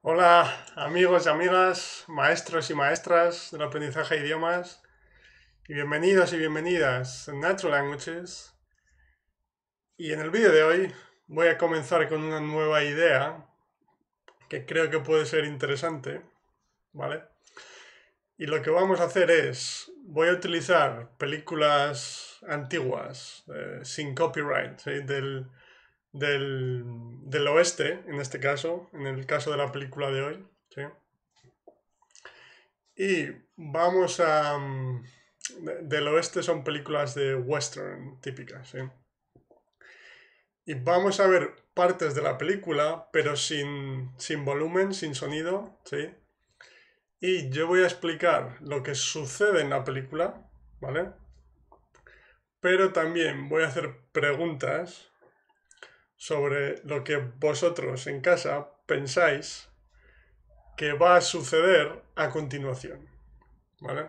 Hola amigos y amigas, maestros y maestras del aprendizaje de idiomas y bienvenidos y bienvenidas en Natural Languages. Y en el vídeo de hoy voy a comenzar con una nueva idea que creo que puede ser interesante, ¿vale? Y lo que vamos a hacer es, voy a utilizar películas antiguas, eh, sin copyright, del del, oeste, en este caso, en el caso de la película de hoy. Y vamos a... Mm, del oeste son películas de western típicas. Y vamos a ver partes de la película, pero sin, volumen, sin sonido. ¿sí? Y yo voy a explicar lo que sucede en la película, ¿vale? Pero también voy a hacer preguntas sobre lo que vosotros en casa pensáis que va a suceder a continuación. ¿Vale?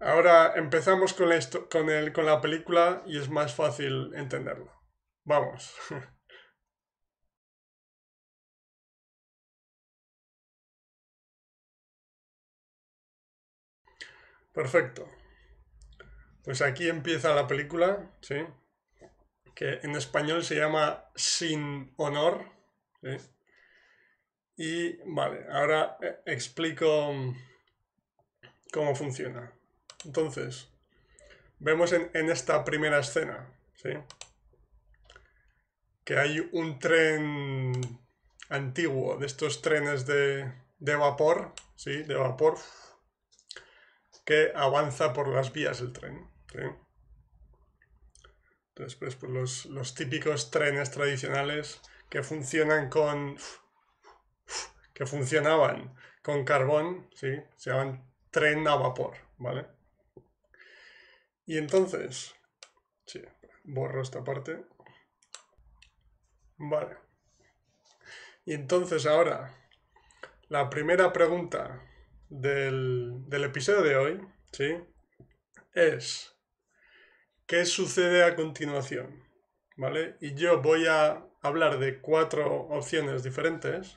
Ahora empezamos con la, con con la película y es más fácil entenderlo. Vamos. Perfecto. Pues aquí empieza la película, ¿sí? que en español se llama Sin Honor. Y vale, ahora eh, explico mm, cómo funciona. Entonces, vemos en, esta primera escena ¿sí? que hay un tren antiguo, de estos trenes de, vapor, ¿sí? de vapor, que avanza por las vías del tren. ¿sí? Después, pues, pues los, típicos trenes tradicionales que funcionan con. que funcionaban con carbón, ¿sí? Se llaman tren a vapor, ¿vale? Y entonces. Sí, borro esta parte. Vale. Y entonces ahora, la primera pregunta del, del episodio de hoy, ¿sí? Es qué sucede a continuación, ¿vale? Y yo voy a hablar de cuatro opciones diferentes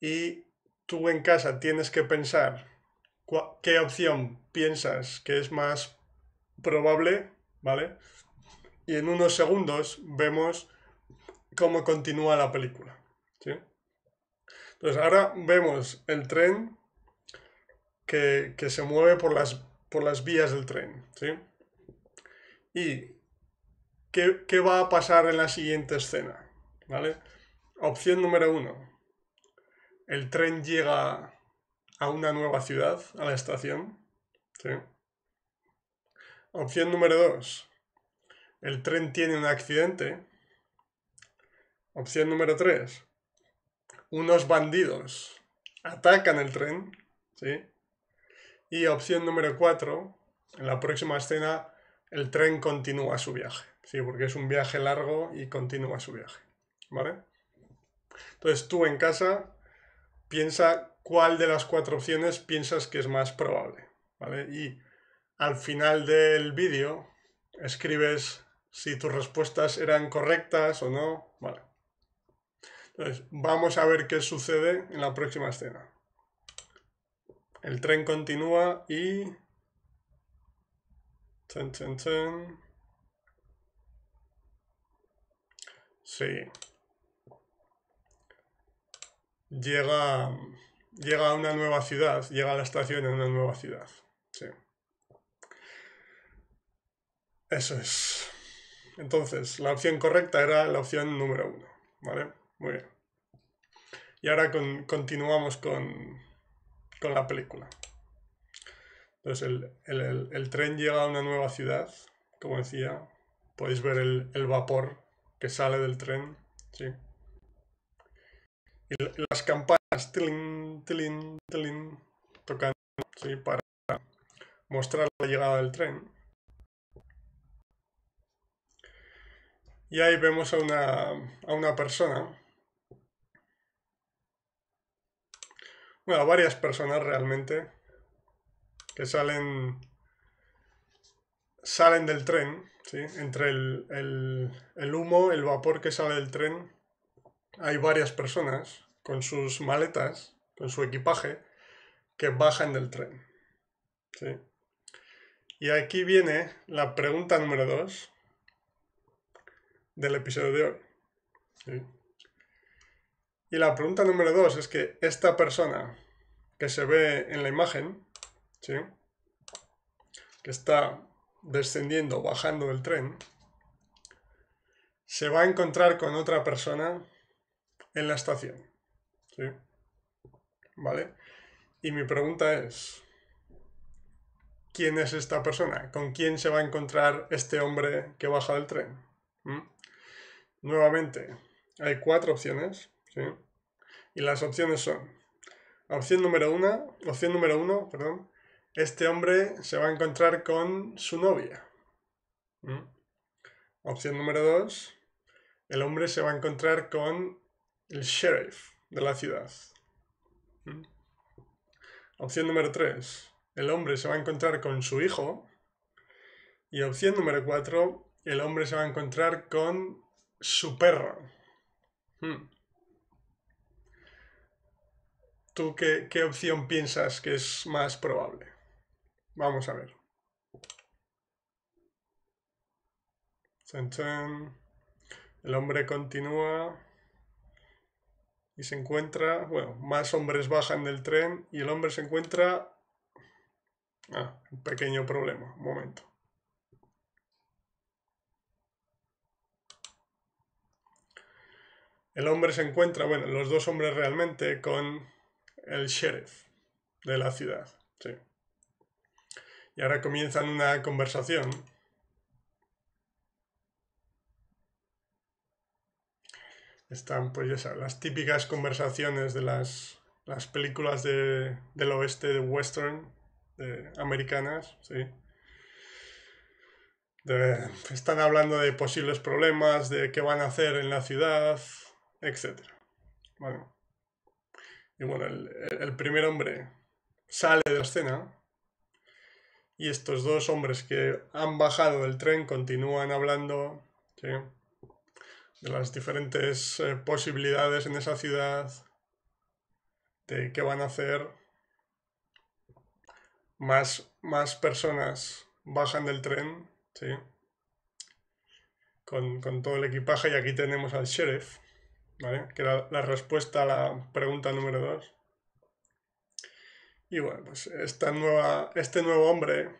y tú en casa tienes que pensar qué opción piensas que es más probable, ¿vale? Y en unos segundos vemos cómo continúa la película, ¿sí? Entonces ahora vemos el tren que, que se mueve por las por las vías del tren. ¿sí? ¿Y qué, va a pasar en la siguiente escena? ¿Vale? Opción número uno. El tren llega a una nueva ciudad, a la estación. ¿sí? Opción número dos. El tren tiene un accidente. Opción número tres. Unos bandidos atacan el tren. ¿sí? Y opción número cuatro, en la próxima escena el tren continúa su viaje. Sí, porque es un viaje largo y continúa su viaje. ¿Vale? Entonces tú en casa piensa cuál de las cuatro opciones piensas que es más probable. ¿Vale? Y al final del vídeo escribes si tus respuestas eran correctas o no. Vale. Entonces, vamos a ver qué sucede en la próxima escena. El tren continúa y... chen chen chen Sí. Llega, llega a una nueva ciudad, llega a la estación en una nueva ciudad. Sí. Eso es. Entonces, la opción correcta era la opción número uno. ¿Vale? Muy bien. Y ahora continuamos con, con la película. Entonces el, tren llega a una nueva ciudad, como decía, podéis ver el, vapor que sale del tren, ¿sí? Y las campanas, tilin, tilin, tilin, tocando, Para mostrar la llegada del tren. Y ahí vemos a una, a una persona Bueno, varias personas realmente que salen salen del tren, ¿sí? entre el, humo, el vapor que sale del tren, hay varias personas con sus maletas, con su equipaje, que bajan del tren. ¿sí? Y aquí viene la pregunta número 2 del episodio de hoy. ¿sí? Y la pregunta número dos es que esta persona que se ve en la imagen, que está descendiendo, bajando del tren, se va a encontrar con otra persona en la estación. ¿Vale? Y mi pregunta es, ¿quién es esta persona? ¿Con quién se va a encontrar este hombre que baja del tren? ¿Mm? Nuevamente, hay cuatro opciones. ¿sí? Y las opciones son, opción número uno, opción número uno, este hombre se va a encontrar con su novia. Opción número dos, el hombre se va a encontrar con el sheriff de la ciudad. Opción número tres, El hombre se va a encontrar con su hijo. Y opción número cuatro, El hombre se va a encontrar con su perro. ¿Tú qué, opción piensas que es más probable? Vamos a ver. El hombre continúa y se encuentra, bueno, más hombres bajan del tren y el hombre se encuentra... Ah, un pequeño problema, un momento. El hombre se encuentra, bueno, los dos hombres realmente con el sheriff de la ciudad. Sí. Y ahora comienzan una conversación. Están, pues ya las típicas conversaciones de las, las películas de, del oeste, de western, americanas, están hablando de posibles problemas, de qué van a hacer en la ciudad, etc. Bueno. Y bueno, el, primer hombre sale de la escena y estos dos hombres que han bajado del tren continúan hablando de las diferentes eh, posibilidades en esa ciudad, de qué van a hacer. Más, más personas bajan del tren, con todo el equipaje y aquí tenemos al sheriff. ¿vale? Que era la respuesta a la pregunta número 2. Y bueno, pues esta nueva, este nuevo hombre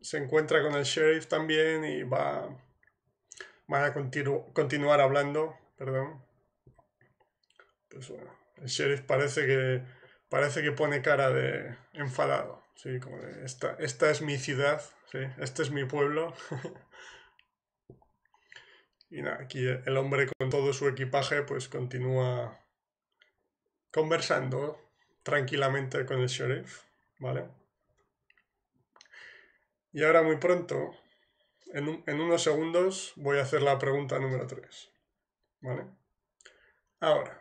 se encuentra con el sheriff también y va, van a continuar hablando, perdón. Pues bueno, el sheriff parece que, parece que pone cara de enfadado, ¿sí? Como esta, esta es mi ciudad, ¿sí? Este es mi pueblo. Y nada, aquí el hombre con todo su equipaje pues continúa conversando tranquilamente con el sheriff, ¿vale? Y ahora muy pronto, en, unos segundos, voy a hacer la pregunta número 3, ¿vale? Ahora,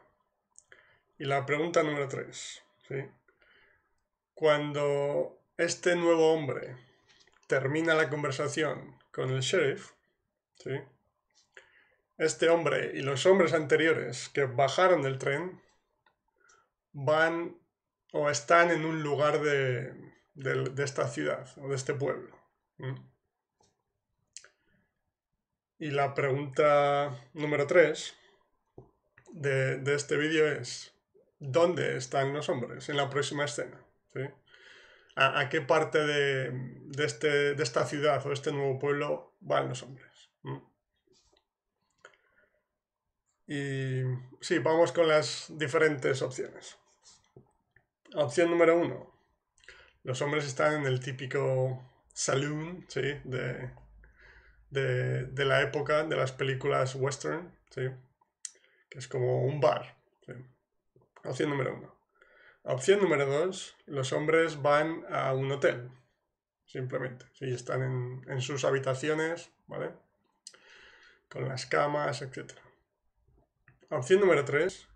y la pregunta número 3, ¿sí? Cuando este nuevo hombre termina la conversación con el sheriff, ¿sí? Este hombre y los hombres anteriores que bajaron del tren van o están en un lugar de, esta ciudad o de este pueblo. Y la pregunta número tres de, este vídeo es, ¿dónde están los hombres en la próxima escena? ¿A, qué parte de, este, de esta ciudad o este nuevo pueblo van los hombres? Y sí, vamos con las diferentes opciones. Opción número uno. Los hombres están en el típico saloon, ¿sí? De, la época de las películas western, ¿sí? Que es como un bar, Opción número uno. Opción número dos. Los hombres van a un hotel, simplemente. ¿sí? Están en, en sus habitaciones, ¿vale? Con las camas, etcétera. Opción número 3.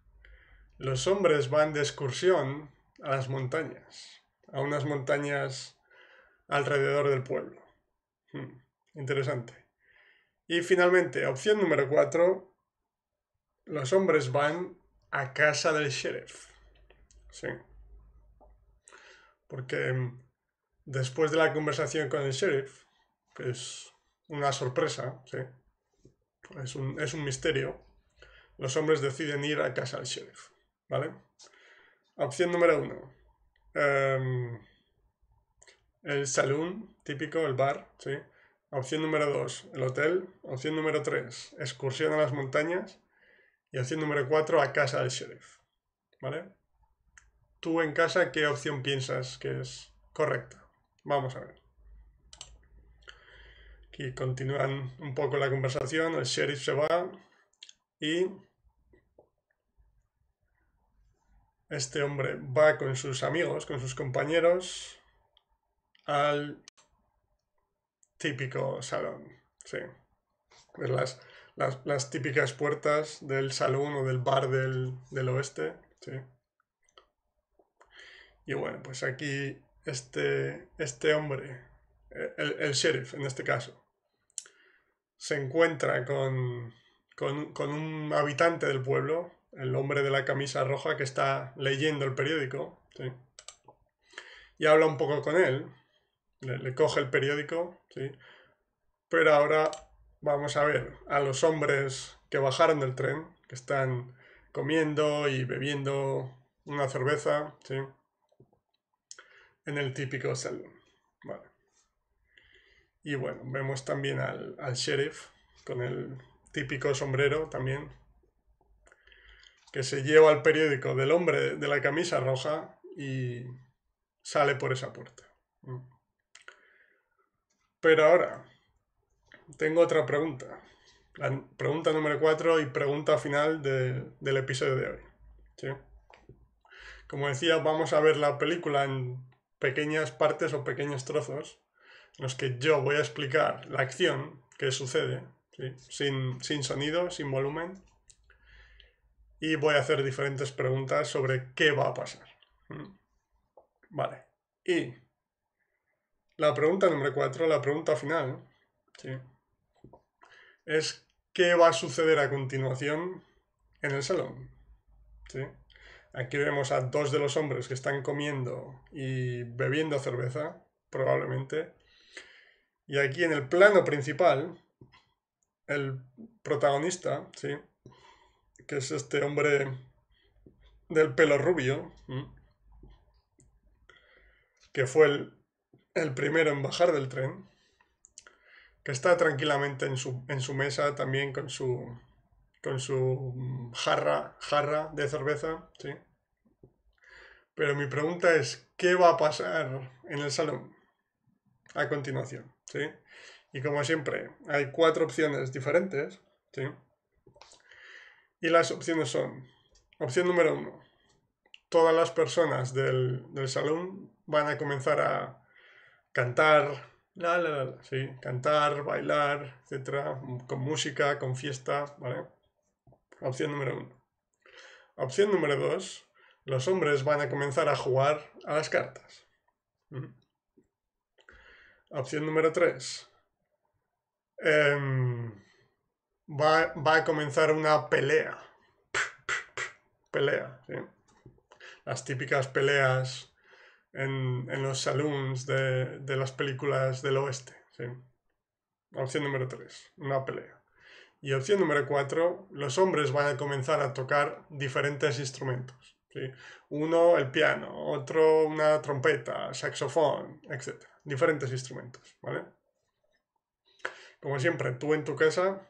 Los hombres van de excursión a las montañas, a unas montañas alrededor del pueblo. Hmm, interesante. Y finalmente, opción número 4. Los hombres van a casa del sheriff. Sí. Porque em, después de la conversación con el sheriff, que es una sorpresa, es un misterio los hombres deciden ir a casa del sheriff, ¿vale? Opción número uno. Em, el salón típico, el bar, ¿sí? Opción número dos, el hotel. Opción número tres, excursión a las montañas. Y opción número cuatro, a casa del sheriff. ¿Vale? Tú en casa, ¿qué opción piensas que es correcta? Vamos a ver. Aquí continúan un poco la conversación. El sheriff se va, este hombre va con sus amigos, con sus compañeros al típico salón, las, las, típicas puertas del salón o del bar del, oeste, Y bueno, pues aquí este, este hombre, e, el sheriff en este caso, se encuentra con con, un habitante del pueblo, el hombre de la camisa roja que está leyendo el periódico, y habla un poco con él, le, coge el periódico, pero ahora vamos a ver a los hombres que bajaron del tren, que están comiendo y bebiendo una cerveza, en el típico salón. Y bueno, vemos también al, al sheriff con el típico sombrero también, que se lleva al periódico del hombre de la camisa roja y sale por esa puerta. Mm. Pero ahora, tengo otra pregunta. La pregunta número 4 y pregunta final del episodio de hoy. Como decía, vamos a ver la película en pequeñas partes o pequeños trozos en los que yo voy a explicar la acción que sucede sin, sonido, sin volumen. Y voy a hacer diferentes preguntas sobre qué va a pasar. Mm. Vale. Y la pregunta número cuatro, la pregunta final, es qué va a suceder a continuación en el salón. Aquí vemos a dos de los hombres que están comiendo y bebiendo cerveza, probablemente. Y aquí en el plano principal el protagonista, ¿sí? Que es este hombre del pelo rubio, que fue el, primero en bajar del tren, que está tranquilamente en su, mesa también con su, con su jarra, jarra de cerveza, ¿sí? Pero mi pregunta es, ¿qué va a pasar en el salón a continuación? ¿sí? Y como siempre, hay cuatro opciones diferentes, ¿sí? Y las opciones son, opción número uno, todas las personas del, salón van a comenzar a cantar, cantar, bailar, etcétera, con música, con fiesta, ¿vale? Opción número uno. Opción número dos, los hombres van a comenzar a jugar a las cartas. Opción número tres, Em, va, va, a comenzar una pelea. Pelea, Las típicas peleas en, los saloons de, las películas del oeste, Opción número 3, una pelea. Y opción número 4, los hombres van a comenzar a tocar diferentes instrumentos. Uno el piano, otro una trompeta, saxofón, etc. Diferentes instrumentos, ¿vale? como siempre, tú en tu casa,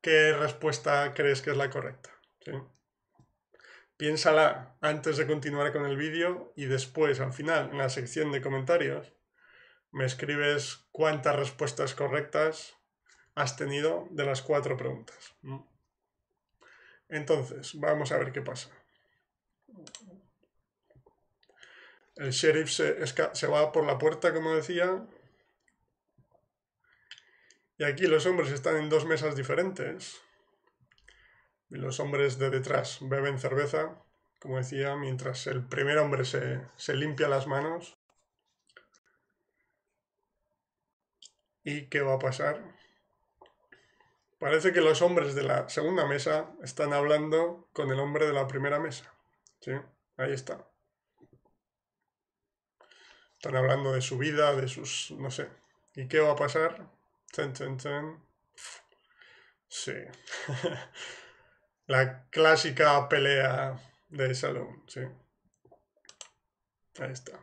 ¿qué respuesta crees que es la correcta? Piénsala antes de continuar con el vídeo y después, al final, en la sección de comentarios, me escribes cuántas respuestas correctas has tenido de las cuatro preguntas. Entonces, vamos a ver qué pasa. El sheriff se va por la puerta, como decía, y aquí los hombres están en dos mesas diferentes. Y los hombres de detrás beben cerveza, como decía, mientras el primer hombre se, limpia las manos. ¿Y qué va a pasar? Parece que los hombres de la segunda mesa están hablando con el hombre de la primera mesa. ¿Sí? Ahí está. Están hablando de su vida, de sus... no sé. ¿Y qué va a pasar? Ten, ten, ten. Sí. La clásica pelea de salón, sí. Ahí está.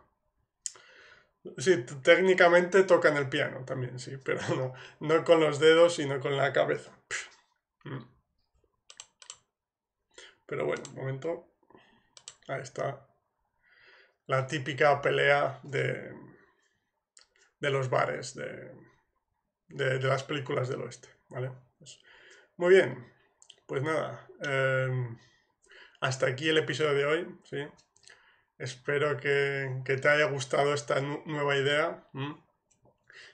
Sí, técnicamente tocan el piano también, sí, pero no, no con los dedos, sino con la cabeza. Mm. Pero bueno, un momento. Ahí está. La típica pelea de, de los bares, de, de, las películas del oeste, ¿vale? Pues, muy bien, pues nada, em, hasta aquí el episodio de hoy, ¿sí? Espero que, te haya gustado esta nueva idea.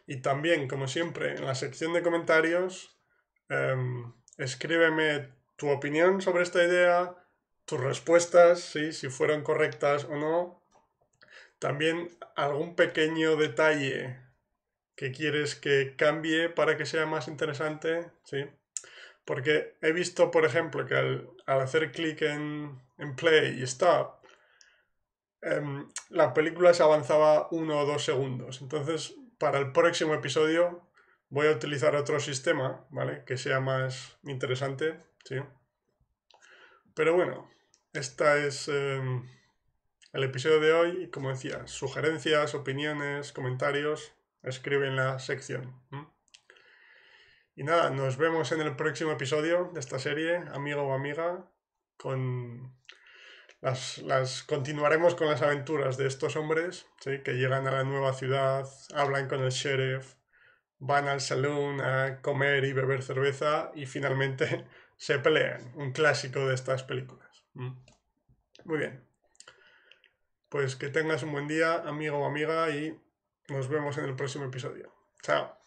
Y también, como siempre, en la sección de comentarios, em, escríbeme tu opinión sobre esta idea, tus respuestas, si fueron correctas o no. También algún pequeño detalle ¿Qué quieres que cambie para que sea más interesante, ¿sí? Porque he visto, por ejemplo, que al, hacer clic en, en, play y stop, em, la película se avanzaba uno o dos segundos. Entonces, para el próximo episodio voy a utilizar otro sistema, Que sea más interesante, Pero bueno, este es em, el episodio de hoy. como decía, sugerencias, opiniones, comentarios, escribe en la sección. Mm. Y nada, nos vemos en el próximo episodio de esta serie, amigo o amiga, con las, continuaremos con las aventuras de estos hombres que llegan a la nueva ciudad, hablan con el sheriff, van al salón a comer y beber cerveza y finalmente se pelean. Un clásico de estas películas. Mm. Muy bien. Pues que tengas un buen día, amigo o amiga, y nos vemos en el próximo episodio. Chao.